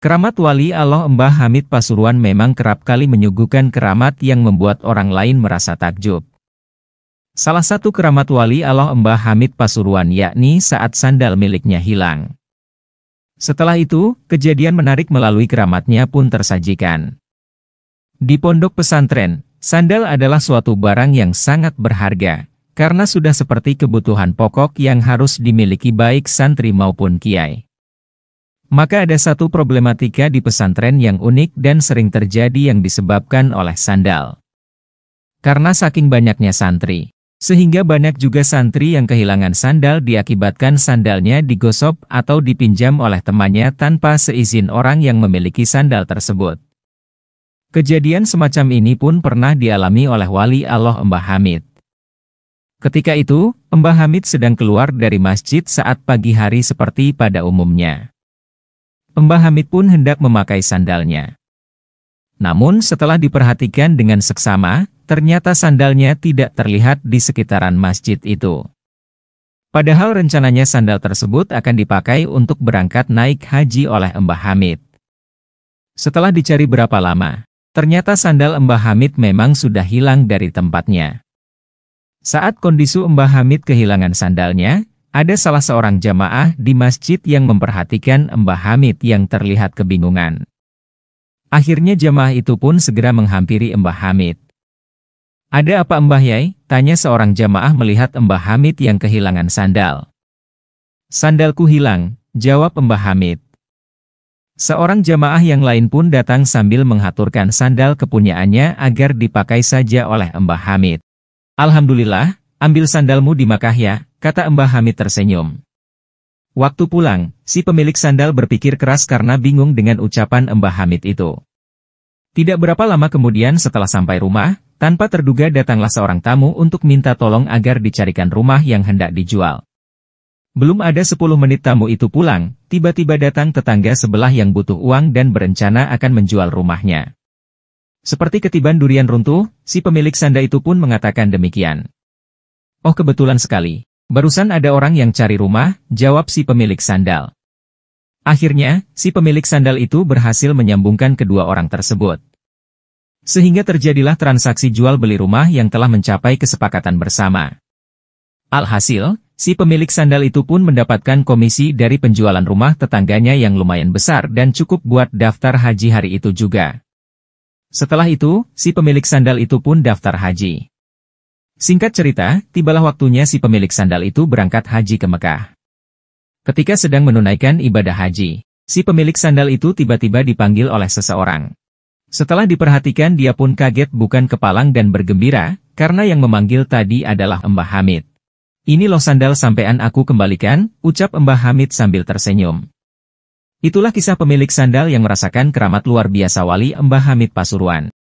Keramat Wali Allah Mbah Hamid Pasuruan memang kerap kali menyuguhkan keramat yang membuat orang lain merasa takjub. Salah satu keramat Wali Allah Mbah Hamid Pasuruan yakni saat sandal miliknya hilang. Setelah itu, kejadian menarik melalui keramatnya pun tersajikan. Di pondok pesantren, sandal adalah suatu barang yang sangat berharga, karena sudah seperti kebutuhan pokok yang harus dimiliki baik santri maupun kiai. Maka ada satu problematika di pesantren yang unik dan sering terjadi yang disebabkan oleh sandal. Karena saking banyaknya santri, sehingga banyak juga santri yang kehilangan sandal diakibatkan sandalnya digosok atau dipinjam oleh temannya tanpa seizin orang yang memiliki sandal tersebut. Kejadian semacam ini pun pernah dialami oleh wali Allah Mbah Hamid. Ketika itu, Mbah Hamid sedang keluar dari masjid saat pagi hari seperti pada umumnya. Mbah Hamid pun hendak memakai sandalnya. Namun setelah diperhatikan dengan seksama, ternyata sandalnya tidak terlihat di sekitaran masjid itu. Padahal rencananya sandal tersebut akan dipakai untuk berangkat naik haji oleh Mbah Hamid. Setelah dicari berapa lama, ternyata sandal Mbah Hamid memang sudah hilang dari tempatnya. Saat kondisi Mbah Hamid kehilangan sandalnya, ada salah seorang jamaah di masjid yang memperhatikan Mbah Hamid yang terlihat kebingungan. Akhirnya jamaah itu pun segera menghampiri Mbah Hamid. Ada apa Mbah Yai? Tanya seorang jamaah melihat Mbah Hamid yang kehilangan sandal. Sandalku hilang, jawab Mbah Hamid. Seorang jamaah yang lain pun datang sambil menghaturkan sandal kepunyaannya agar dipakai saja oleh Mbah Hamid. Alhamdulillah, Ambil sandalmu di Makkah ya, kata Mbah Hamid tersenyum. Waktu pulang, si pemilik sandal berpikir keras karena bingung dengan ucapan Mbah Hamid itu. Tidak berapa lama kemudian setelah sampai rumah, tanpa terduga datanglah seorang tamu untuk minta tolong agar dicarikan rumah yang hendak dijual. Belum ada 10 menit tamu itu pulang, tiba-tiba datang tetangga sebelah yang butuh uang dan berencana akan menjual rumahnya. Seperti ketiban durian runtuh, si pemilik sandal itu pun mengatakan demikian. Oh kebetulan sekali. Barusan ada orang yang cari rumah, jawab si pemilik sandal. Akhirnya, si pemilik sandal itu berhasil menyambungkan kedua orang tersebut. Sehingga terjadilah transaksi jual-beli rumah yang telah mencapai kesepakatan bersama. Alhasil, si pemilik sandal itu pun mendapatkan komisi dari penjualan rumah tetangganya yang lumayan besar dan cukup buat daftar haji hari itu juga. Setelah itu, si pemilik sandal itu pun daftar haji. Singkat cerita, tibalah waktunya si pemilik sandal itu berangkat haji ke Mekah. Ketika sedang menunaikan ibadah haji, si pemilik sandal itu tiba-tiba dipanggil oleh seseorang. Setelah diperhatikan dia pun kaget bukan kepalang dan bergembira, karena yang memanggil tadi adalah Mbah Hamid. Ini loh sandal sampean aku kembalikan, ucap Mbah Hamid sambil tersenyum. Itulah kisah pemilik sandal yang merasakan keramat luar biasa wali Mbah Hamid Pasuruan.